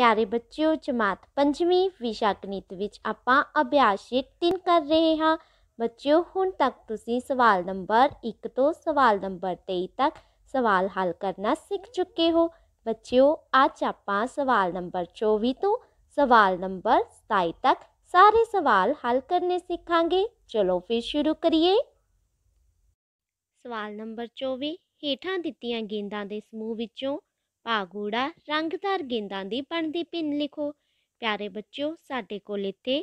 ਪਿਆਰੇ ਬੱਚਿਓ ਜਮਾਤ 5ਵੀਂ ਵਿਸ਼ਾ ਗਣਿਤ ਵਿੱਚ ਆਪਾਂ ਅਭਿਆਸ ਸ਼ੀਟ 3 ਕਰ ਰਹੇ ਹਾਂ ਬੱਚਿਓ ਹੁਣ ਤੱਕ ਤੁਸੀਂ ਸਵਾਲ ਨੰਬਰ 1 ਤੋਂ ਸਵਾਲ ਨੰਬਰ 23 ਤੱਕ ਸਵਾਲ ਹੱਲ ਕਰਨਾ ਸਿੱਖ ਚੁੱਕੇ ਹੋ ਬੱਚਿਓ ਅੱਜ ਆਪਾਂ ਸਵਾਲ ਨੰਬਰ 24 ਤੋਂ ਸਵਾਲ ਨੰਬਰ 27 ਤੱਕ ਸਾਰੇ ਸਵਾਲ ਹੱਲ ਕਰਨੇ ਸਿੱਖਾਂਗੇ ਚਲੋ ਫਿਰ ਸ਼ੁਰੂ ਕਰੀਏ ਸਵਾਲ ਨੰਬਰ 24 ਹੇਠਾਂ ਦਿੱਤੀਆਂ ਗੇਂਦਾਂ ਦੇ ਸਮੂਹ ਵਿੱਚੋਂ ਪਾਗੂੜਾ ਰੰਗਦਾਰ ਗੇਂਦਾਂ ਦੀ ਬਣਦੀ ਪਿੰਨ ਲਿਖੋ ਪਿਆਰੇ ਬੱਚਿਓ ਸਾਡੇ ਕੋਲ ਇੱਥੇ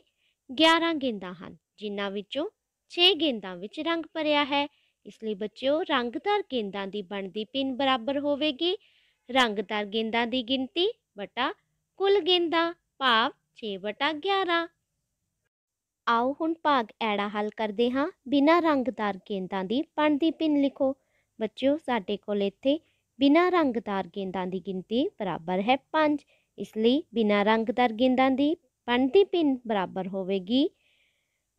11 ਗੇਂਦਾਂ ਹਨ ਜਿਨ੍ਹਾਂ ਵਿੱਚੋਂ 6 ਗੇਂਦਾਂ ਵਿੱਚ ਰੰਗ ਭਰਿਆ ਹੈ ਇਸ ਲਈ ਬੱਚਿਓ ਰੰਗਦਾਰ ਗੇਂਦਾਂ ਦੀ ਬਣਦੀ ਪਿੰਨ ਬਰਾਬਰ ਹੋਵੇਗੀ ਰੰਗਦਾਰ ਗੇਂਦਾਂ ਦੀ ਗਿਣਤੀ ਵਟਾ ਕੁੱਲ ਗੇਂਦਾਂ ਭਾਵ 6/11 ਵਟਾ ਆਓ ਹੁਣ ਭਾਗ ਐੜਾ ਹੱਲ ਕਰਦੇ ਹਾਂ ਬਿਨਾਂ ਰੰਗਦਾਰ ਗੇਂਦਾਂ ਦੀ ਬਣਦੀ ਪਿੰਨ ਲਿਖੋ ਬੱਚਿਓ ਸਾਡੇ ਕੋਲ ਇੱਥੇ ਬਿਨਾਂ ਰੰਗਦਾਰ ਗੇਂਦਾਂ ਦੀ ਗਿਣਤੀ ਬਰਾਬਰ ਹੈ 5 ਇਸ ਲਈ ਬਿਨਾਂ ਰੰਗਦਾਰ ਗੇਂਦਾਂ ਦੀ ਪੰਤੀ ਪਿੰਨ ਬਰਾਬਰ ਹੋਵੇਗੀ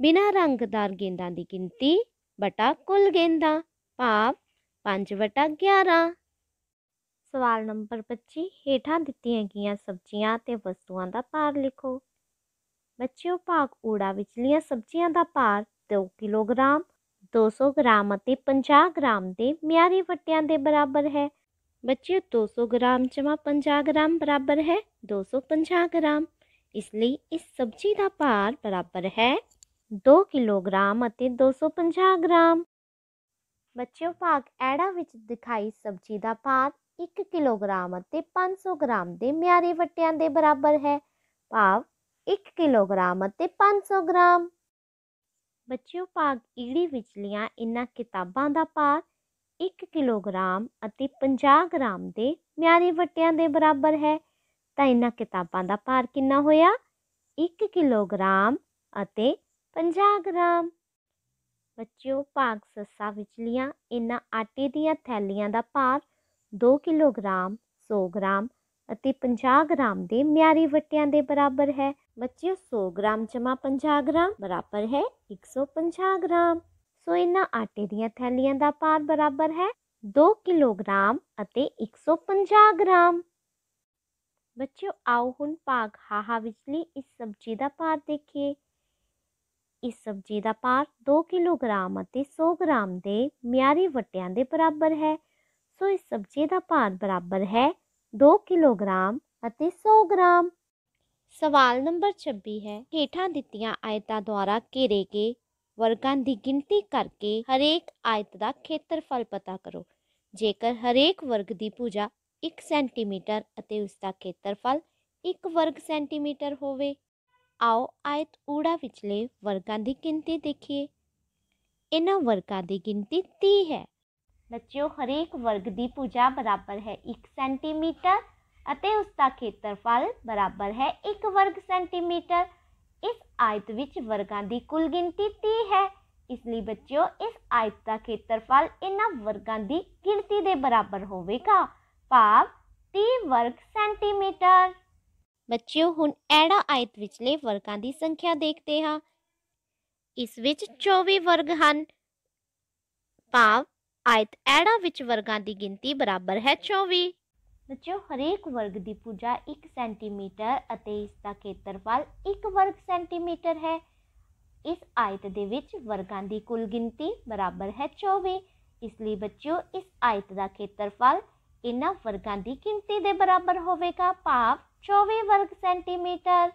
ਬਿਨਾਂ ਰੰਗਦਾਰ ਗੇਂਦਾਂ ਦੀ ਗਿਣਤੀ ਬਟਾ ਕੁੱਲ ਗੇਂਦਾਂ ਭਾਵ 5 ਬਟਾ 11 ਸਵਾਲ ਨੰਬਰ 25 ਹੇਠਾਂ ਦਿੱਤੀਆਂ ਗਈਆਂ ਸਬਜ਼ੀਆਂ ਤੇ ਵਸਤੂਆਂ ਦਾ ਭਾਰ ਲਿਖੋ ਬੱਚਿਓ ਭਾਗ ਊੜਾ ਵਿਚਲੀਆਂ ਸਬਜ਼ੀਆਂ ਦਾ ਭਾਰ 2 ਕਿਲੋਗ੍ਰਾਮ 200 ਗ੍ਰਾਮ ਅਤੇ 50 ਗ੍ਰਾਮ ਦੇ ਮਿਆਰੀ ਵਟਿਆਂ ਦੇ ਬਰਾਬਰ ਹੈ बच्चे 200 ਗ੍ਰਾਮ ਜਮਾ 50 ਗ੍ਰਾਮ ਬਰਾਬਰ ਹੈ 250 ਗ੍ਰਾਮ ਇਸ ਲਈ ਇਸ ਸਬਜ਼ੀ ਦਾ ਭਾਰ ਬਰਾਬਰ ਹੈ 2 ਕਿਲੋਗ੍ਰਾਮ ਅਤੇ 250 ਗ੍ਰਾਮ ਬੱਚਿਓ ਭਾਗ ਐੜਾ ਵਿੱਚ ਦਿਖਾਈ ਸਬਜ਼ੀ ਦਾ ਭਾਰ 1 ਕਿਲੋਗ੍ਰਾਮ ਅਤੇ 500 ਗ੍ਰਾਮ ਦੇ ਮਿਆਰੀ ਵਟਿਆਂ ਦੇ ਬਰਾਬਰ ਹੈ ਭਾਵ 1 ਕਿਲੋਗ੍ਰਾਮ ਅਤੇ 500 ਗ੍ਰਾਮ ਬੱਚਿਓ ਭਾਗ ਈੜੀ ਵਿੱਚ ਲੀਆਂ ਇਨ੍ਹਾਂ ਕਿਤਾਬਾਂ ਦਾ ਭਾਰ ਇੱਕ ਕਿਲੋਗ੍ਰਾਮ ਅਤੇ ਪੰਜਾਹ ਗ੍ਰਾਮ ਦੇ ਮਿਆਰੀ ਵੱਟਿਆਂ ਦੇ ਬਰਾਬਰ ਹੈ ਤਾਂ ਇਹਨਾਂ ਕਿਤਾਬਾਂ ਦਾ ਭਾਰ ਕਿੰਨਾ ਹੋਇਆ 1 ਕਿਲੋਗ੍ਰਾਮ ਅਤੇ 50 ਗ੍ਰਾਮ ਬੱਚਿਓ ਭਾਗ ਸੱਸਾ ਵਿਚਲੀਆਂ ਇਹਨਾਂ ਆਟੇ ਦੀਆਂ ਥੈਲੀਆਂ ਦਾ ਭਾਰ 2 ਕਿਲੋਗ੍ਰਾਮ 100 ਗ੍ਰਾਮ ਅਤੇ 50 ਗ੍ਰਾਮ ਦੇ ਮਿਆਰੀ ਵਟਿਆਂ ਦੇ ਬਰਾਬਰ ਹੈ ਬੱਚਿਓ 100 ਗ੍ਰਾਮ 50 ਗ੍ਰਾਮ ਬਰਾਬਰ ਹੈ 150 ਗ੍ਰਾਮ ਸੋ ਇਹਨਾਂ ਆਟੇ ਦੀਆਂ ਥੈਲੀਆਂ ਦਾ ਭਾਰ ਬਰਾਬਰ ਹੈ 2 ਕਿਲੋਗ੍ਰਾਮ ਅਤੇ 150 ਗ੍ਰਾਮ ਬੱਚਿਓ ਆਓ ਹੁਣ ਭਾਗ ਹਾਹਾ ਵਿਚਲੀ ਇਸ ਸਬਜ਼ੀ ਦਾ ਭਾਰ ਦੇਖੀਏ ਇਸ ਸਬਜ਼ੀ ਦਾ ਭਾਰ 2 ਕਿਲੋਗ੍ਰਾਮ ਅਤੇ 100 ਗ੍ਰਾਮ ਦੇ ਮਿਆਰੀ ਵਟਿਆਂ ਦੇ ਬਰਾਬਰ ਹੈ ਸੋ ਇਸ ਸਬਜ਼ੀ ਦਾ ਭਾਰ ਬਰਾਬਰ ਹੈ 2 ਕਿਲੋਗ੍ਰਾਮ ਅਤੇ 100 ਗ੍ਰਾਮ ਸਵਾਲ ਨੰਬਰ 26 ਹੈ ਦਿੱਤੀਆਂ ਆਇਤਾਂ ਦੁਆਰਾ ਘੇਰੇ ਕੇ ਵਰਗਾਂ ਦੀ ਗਿਣਤੀ ਕਰਕੇ ਹਰੇਕ ਆਇਤ ਦਾ ਖੇਤਰਫਲ ਪਤਾ ਕਰੋ ਜੇਕਰ ਹਰੇਕ ਵਰਗ ਦੀ ਪੂਜਾ 1 ਸੈਂਟੀਮੀਟਰ ਅਤੇ ਉਸ ਦਾ ਖੇਤਰਫਲ 1 ਵਰਗ ਸੈਂਟੀਮੀਟਰ ਹੋਵੇ ਆਓ ਆਇਤ ਊੜਾ ਵਿਚਲੇ ਵਰਗਾਂ ਦੀ ਗਿਣਤੀ ਦੇਖੀਏ ਇਹਨਾਂ ਵਰਗਾਂ ਦੀ ਗਿਣਤੀ 30 ਹੈ ਬੱਚਿਓ ਹਰੇਕ ਵਰਗ ਦੀ ਪੂਜਾ ਬਰਾਬਰ ਹੈ 1 ਸੈਂਟੀਮੀਟਰ ਅਤੇ ਉਸ ਦਾ ਖੇਤਰਫਲ ਬਰਾਬਰ ਹੈ 1 ਵਰਗ ਸੈਂਟੀਮੀਟਰ ਇਸ ਆਇਤ ਵਿੱਚ ਵਰਗਾਂ ਦੀ ਕੁੱਲ ਗਿਣਤੀ 30 ਹੈ ਇਸ ਲਈ ਬੱਚਿਓ ਇਸ ਆਇਤ ਦਾ ਖੇਤਰਫਲ ਇਹਨਾਂ ਵਰਗਾਂ ਦੀ ਗਿਣਤੀ ਦੇ ਬਰਾਬਰ ਹੋਵੇਗਾ ਭਾਵ 30 ਵਰਗ ਸੈਂਟੀਮੀਟਰ ਬੱਚਿਓ ਹੁਣ ਐੜਾ ਆਇਤ ਵਿੱਚਲੇ ਵਰਗਾਂ ਦੀ ਸੰਖਿਆ ਦੇਖਦੇ ਹਾਂ ਇਸ ਵਿੱਚ 24 ਵਰਗ ਹਨ ਭਾਵ ਆਇਤ ਐੜਾ ਵਿੱਚ ਵਰਗਾਂ ਦੀ ਗਿਣਤੀ ਬਰਾਬਰ ਹੈ 24 ਬੱਚਿਓ ਹਰੇਕ ਵਰਗ ਦੀ ਪੂਜਾ 1 ਸੈਂਟੀਮੀਟਰ ਅਤੇ ਇਸ ਦਾ ਖੇਤਰਫਲ 1 ਵਰਗ ਸੈਂਟੀਮੀਟਰ ਹੈ ਇਸ ਆਇਤ ਦੇ ਵਿੱਚ ਵਰਗਾਂ ਦੀ ਕੁੱਲ ਗਿਣਤੀ ਬਰਾਬਰ ਹੈ 24 ਇਸ ਲਈ ਬੱਚਿਓ ਇਸ ਆਇਤ ਦਾ ਖੇਤਰਫਲ ਇਨ੍ਹਾਂ ਵਰਗਾਂ ਦੀ ਗਿਣਤੀ ਦੇ ਬਰਾਬਰ ਹੋਵੇਗਾ ਭਾਵ 24 ਵਰਗ ਸੈਂਟੀਮੀਟਰ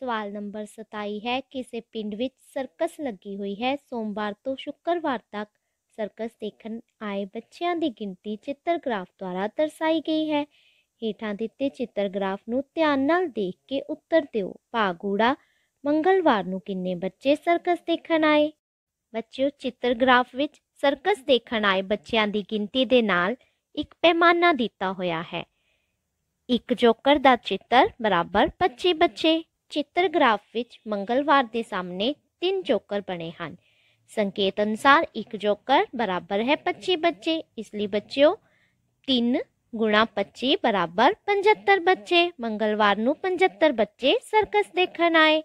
ਸਵਾਲ ਨੰਬਰ 27 ਹੈ ਕਿਸੇ ਪਿੰਡ ਵਿੱਚ ਸਰਕਸ ਲੱਗੀ ਹੋਈ ਹੈ ਸੋਮਵਾਰ ਤੋਂ ਸ਼ੁੱਕਰਵਾਰ ਤੱਕ ਸਰਕਸ ਦੇਖਣ ਆਏ ਬੱਚਿਆਂ ਦੀ ਗਿਣਤੀ ਚਿੱਤਰਗ੍ਰਾਫ ਦੁਆਰਾ ਦਰਸਾਈ ਗਈ ਹੈ ਹੇਠਾਂ ਦਿੱਤੇ ਚਿੱਤਰਗ੍ਰਾਫ ਨੂੰ ਧਿਆਨ ਨਾਲ ਦੇਖ ਕੇ ਉੱਤਰ ਦਿਓ ਭਾਗੂੜਾ ਮੰਗਲਵਾਰ ਨੂੰ ਕਿੰਨੇ ਬੱਚੇ ਸਰਕਸ ਦੇਖਣ ਆਏ ਬੱਚਿਓ ਚਿੱਤਰਗ੍ਰਾਫ ਵਿੱਚ ਸਰਕਸ ਦੇਖਣ ਆਏ ਬੱਚਿਆਂ ਦੀ ਗਿਣਤੀ ਦੇ ਨਾਲ ਇੱਕ ਪੈਮਾਨਾ ਦਿੱਤਾ ਹੋਇਆ ਹੈ ਇੱਕ ਜੋਕਰ ਦਾ ਚਿੱਤਰ ਬਰਾਬਰ 25 ਬੱਚੇ ਚਿੱਤਰਗ੍ਰਾਫ ਵਿੱਚ ਮੰਗਲਵਾਰ ਦੇ ਸਾਹਮਣੇ ਤਿੰਨ ਜੋਕਰ ਬਣੇ ਹਨ संकेत अनुसार एक जोकर बराबर है पच्चीस बच्चे इसलिए बच्चों ਤਿੰਨ ਗੁਣਾ 25 ਬਰਾਬਰ 75 ਬੱਚੇ ਮੰਗਲਵਾਰ ਨੂੰ 75 ਬੱਚੇ ਸਰਕਸ ਦੇਖਣ ਆਏ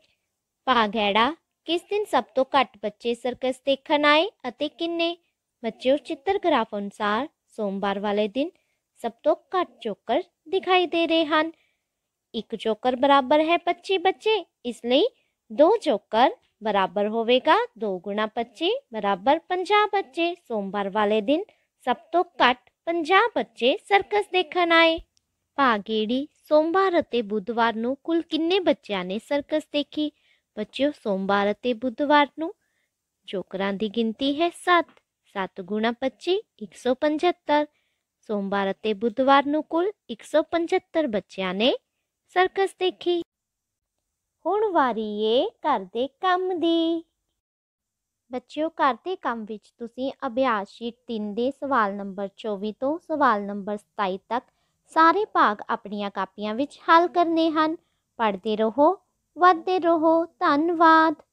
ਭਾਗੈੜਾ ਕਿਸ ਦਿਨ ਸਭ ਤੋਂ ਘੱਟ ਬੱਚੇ ਸਰਕਸ ਦੇਖਣ ਆਏ ਅਤੇ ਕਿੰਨੇ ਬੱਚਿਓ ਗ੍ਰਾਫ ਅਨੁਸਾਰ ਸੋਮਵਾਰ ਵਾਲੇ ਦਿਨ ਸਭ ਤੋਂ ਘੱਟ ਜੋਕਰ ਦਿਖਾਈ ਦੇ ਰਹੇ ਹਨ ਇੱਕ ਜੋਕਰ ਬਰਾਬਰ ਹੈ 25 ਬੱਚੇ ਇਸ ਲਈ ਦੋ ਜੋਕਰ ਬਰਾਬਰ ਹੋਵੇਗਾ 2 ਗੁਣਾ 25 ਬਰਾਬਰ 50 ਬੱਚੇ ਸੋਮਵਾਰ ਵਾਲੇ ਦਿਨ ਸਭ ਤੋਂ ਘੱਟ 50 ਬੱਚੇ ਸਰਕਸ ਦੇਖਣ ਆਏ ਭਾਗੇੜੀ ਸੋਮਵਾਰ ਅਤੇ ਬੁੱਧਵਾਰ ਨੂੰ ਕੁੱਲ ਕਿੰਨੇ ਬੱਚਿਆਂ ਨੇ ਸਰਕਸ ਦੇਖੀ ਬੱਚਿਓ ਸੋਮਵਾਰ ਅਤੇ ਬੁੱਧਵਾਰ ਨੂੰ ਜੋਕਰਾਂ ਦੀ ਗਿਣਤੀ ਹੈ 7 7 ਗੁਣਾ 25 175 ਸੋਮਵਾਰ ਅਤੇ ਬੁੱਧਵਾਰ ਨੂੰ ਕੁੱਲ 175 ਬੱਚਿਆਂ ਨੇ ਸਰਕਸ ਦੇਖੀ ਹੁਣ ਵਾਰੀ ਏ ਘਰ ਦੇ ਕੰਮ ਦੀ ਬੱਚਿਓ ਘਰ ਦੇ ਕੰਮ ਵਿੱਚ ਤੁਸੀਂ ਅਭਿਆਸ ਸ਼ੀਟ 3 ਦੇ ਸਵਾਲ ਨੰਬਰ 24 ਤੋਂ ਸਵਾਲ ਨੰਬਰ 27 ਤੱਕ ਸਾਰੇ ਭਾਗ ਆਪਣੀਆਂ ਕਾਪੀਆਂ ਵਿੱਚ ਹੱਲ ਕਰਨੇ ਹਨ ਪੜ੍ਹਦੇ ਰਹੋ ਵੱਧਦੇ ਰਹੋ ਧੰਨਵਾਦ